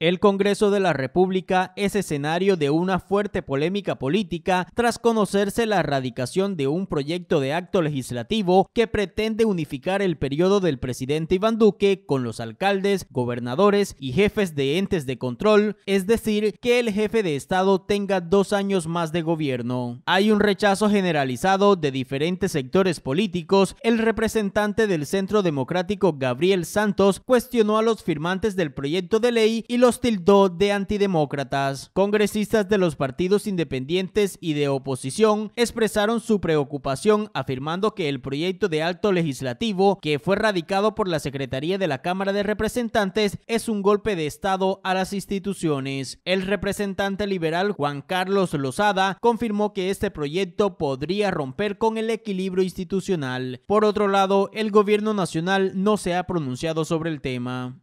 El Congreso de la República es escenario de una fuerte polémica política tras conocerse la erradicación de un proyecto de acto legislativo que pretende unificar el periodo del presidente Iván Duque con los alcaldes, gobernadores y jefes de entes de control, es decir, que el jefe de Estado tenga dos años más de gobierno. Hay un rechazo generalizado de diferentes sectores políticos. El representante del Centro Democrático Gabriel Santos cuestionó a los firmantes del proyecto de ley y los los de antidemócratas. Congresistas de los partidos independientes y de oposición expresaron su preocupación afirmando que el proyecto de alto legislativo que fue radicado por la Secretaría de la Cámara de Representantes es un golpe de Estado a las instituciones. El representante liberal Juan Carlos Lozada confirmó que este proyecto podría romper con el equilibrio institucional. Por otro lado, el gobierno nacional no se ha pronunciado sobre el tema.